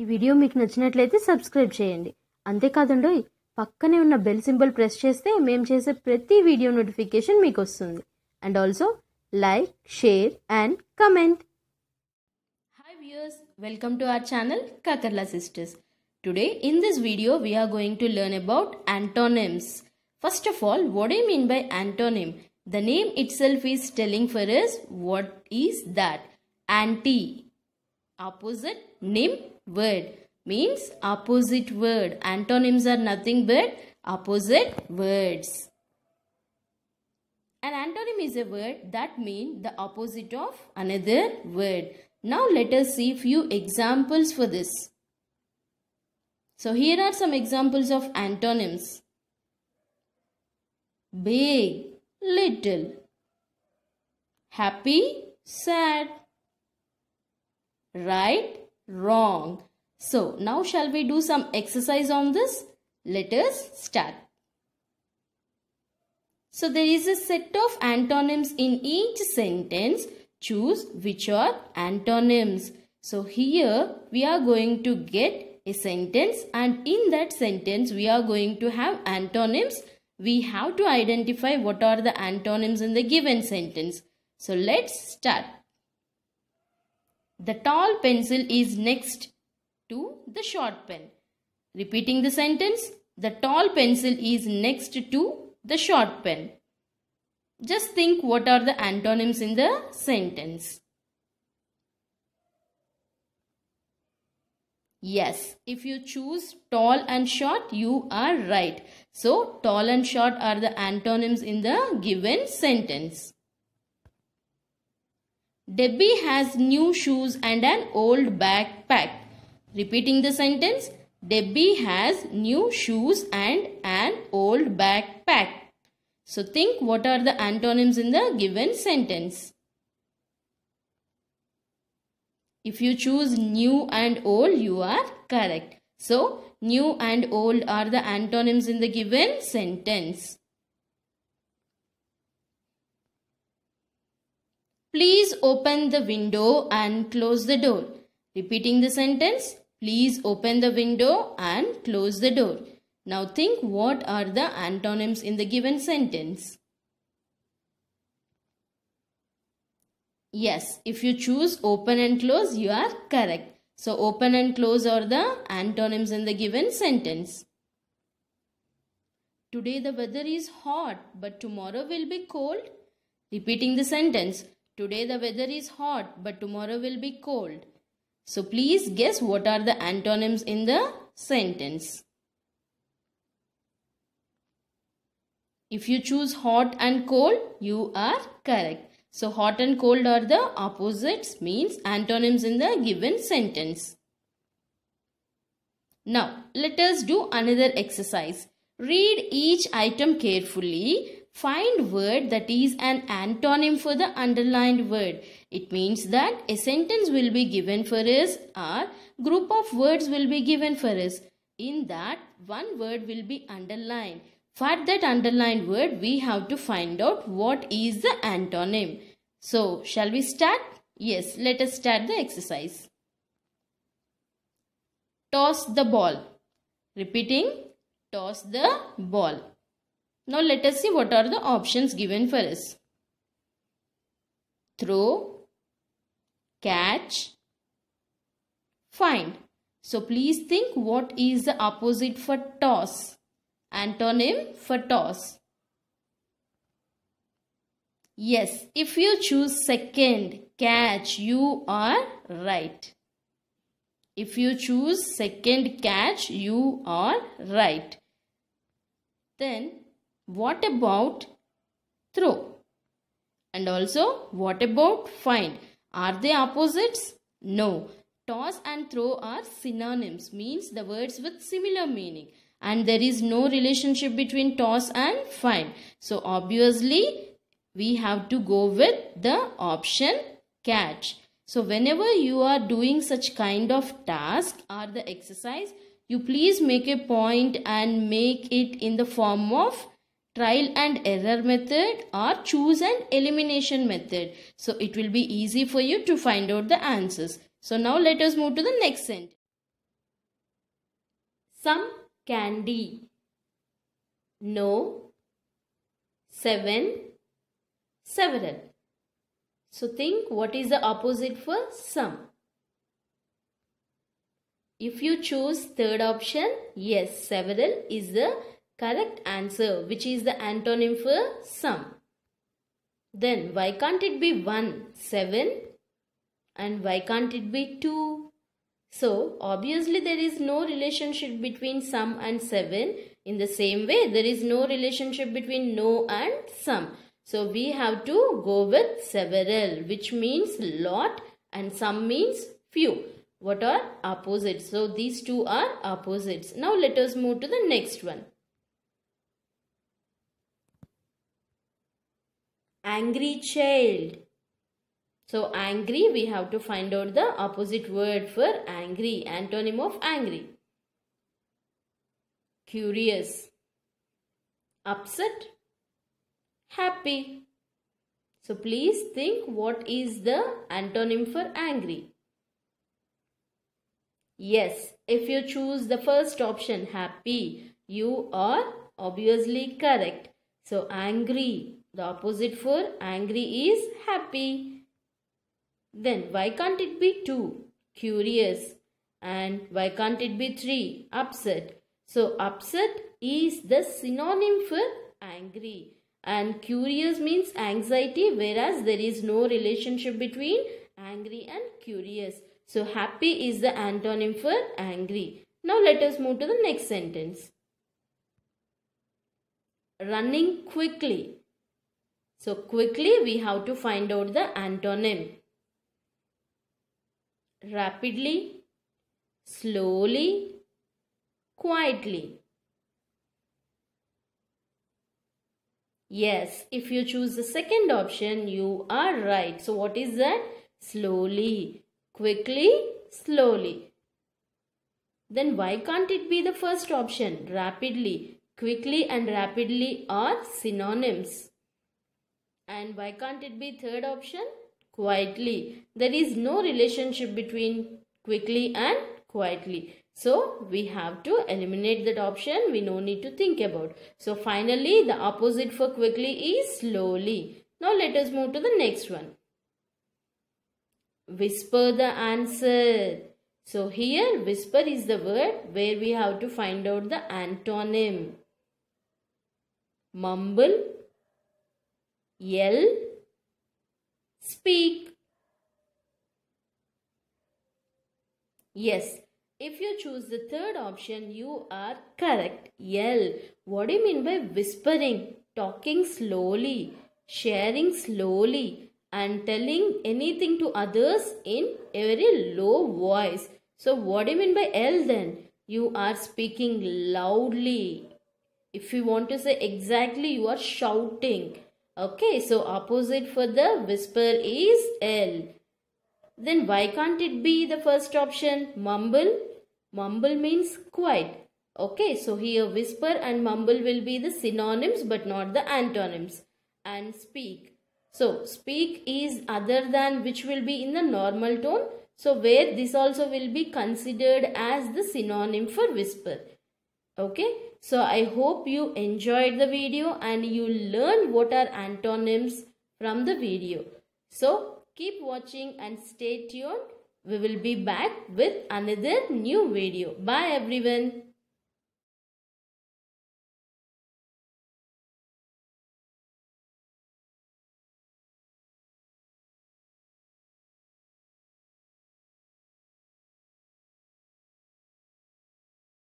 ఈ వీడియో మీకు నచ్చినట్లయితే సబ్స్క్రైబ్ చేయండి అంతేకాదండో పక్కనే ఉన్న బెల్ సింబల్ ప్రెస్ చేస్తే మేము చేసే ప్రతి వీడియో నోటిఫికేషన్ మీకు వస్తుంది and also like share and comment hi viewers welcome to our channel Kakarla sisters today in this video we're going to learn about antonyms first of all what I mean by antonym the name itself is telling for is what is that anti opposite nym word means opposite word. Antonyms are nothing but opposite words. An antonym is a word that means the opposite of another word. Now let us see few examples for this. So here are some examples of antonyms. Big, little. Happy, sad. Right, Wrong. So now shall we do some exercise on this? Let us start. So there is a set of antonyms in each sentence. Choose which are antonyms. So here we are going to get a sentence and in that sentence we are going to have antonyms. We have to identify what are the antonyms in the given sentence. So let's start. The tall pencil is next to the short pen. Repeating the sentence, the tall pencil is next to the short pen. Just think what are the antonyms in the sentence. Yes, if you choose tall and short, you are right. So, tall and short are the antonyms in the given sentence. Debbie has new shoes and an old backpack. Repeating the sentence. Debbie has new shoes and an old backpack. So think what are the antonyms in the given sentence. If you choose new and old, you are correct. So, new and old are the antonyms in the given sentence. Please open the window and close the door. Repeating the sentence. Please open the window and close the door. Now think what are the antonyms in the given sentence. Yes, if you choose open and close, you are correct. So open and close are the antonyms in the given sentence. Today the weather is hot, but tomorrow will be cold. Repeating the sentence. Today the weather is hot, but tomorrow will be cold. So please guess what are the antonyms in the sentence. If you choose hot and cold, you are correct. So hot and cold are the opposites means antonyms in the given sentence. Now let us do another exercise. Read each item carefully Find word that is an antonym for the underlined word. It means that a sentence will be given for us or group of words will be given for us. In that, one word will be underlined. For that underlined word, we have to find out what is the antonym. So, shall we start? Yes, let us start the exercise. Toss the ball. Repeating, toss the ball. Now let us see what are the options given for us. Throw, catch, find. So please think what is the opposite for toss. Antonym for toss. Yes, if you choose second, catch, you are right. If you choose second catch, you are right. Then what about throw? And also, what about find? Are they opposites? No. Toss and throw are synonyms, means the words with similar meaning. And there is no relationship between toss and find. So, obviously, we have to go with the option catch. So, whenever you are doing such kind of task or the exercise, you please make a point and make it in the form of trial and error method or choose and elimination method. So it will be easy for you to find out the answers. So now let us move to the next sentence. Some candy. No. Seven. Several. So think what is the opposite for some. If you choose third option, yes, several is the correct answer which is the antonym for sum. Then why can't it be 1, 7 and why can't it be 2? So obviously there is no relationship between sum and 7. In the same way there is no relationship between no and sum. So we have to go with several which means lot and sum means few. What are opposites? So these two are opposites. Now let us move to the next one. angry child. So angry, we have to find out the opposite word for angry, antonym of angry. Curious, upset, happy. So please think what is the antonym for angry. Yes, if you choose the first option happy, you are obviously correct. So angry. The opposite for angry is happy. Then why can't it be 2? Curious. And why can't it be 3? Upset. So upset is the synonym for angry. And curious means anxiety whereas there is no relationship between angry and curious. So happy is the antonym for angry. Now let us move to the next sentence running quickly. So quickly we have to find out the antonym. Rapidly, slowly, quietly. Yes, if you choose the second option, you are right. So what is that? Slowly, quickly, slowly. Then why can't it be the first option? Rapidly. Quickly and rapidly are synonyms. And why can't it be third option? Quietly. There is no relationship between quickly and quietly. So we have to eliminate that option. We no need to think about. So finally the opposite for quickly is slowly. Now let us move to the next one. Whisper the answer. So here whisper is the word where we have to find out the antonym mumble, yell, speak. Yes, if you choose the third option, you are correct. Yell. What do you mean by whispering? Talking slowly, sharing slowly, and telling anything to others in a very low voice. So, what do you mean by L then? You are speaking loudly, if you want to say exactly you are shouting okay so opposite for the whisper is l then why can't it be the first option mumble mumble means quiet okay so here whisper and mumble will be the synonyms but not the antonyms and speak so speak is other than which will be in the normal tone so where this also will be considered as the synonym for whisper okay so I hope you enjoyed the video and you learned what are antonyms from the video. So keep watching and stay tuned. We will be back with another new video. Bye everyone.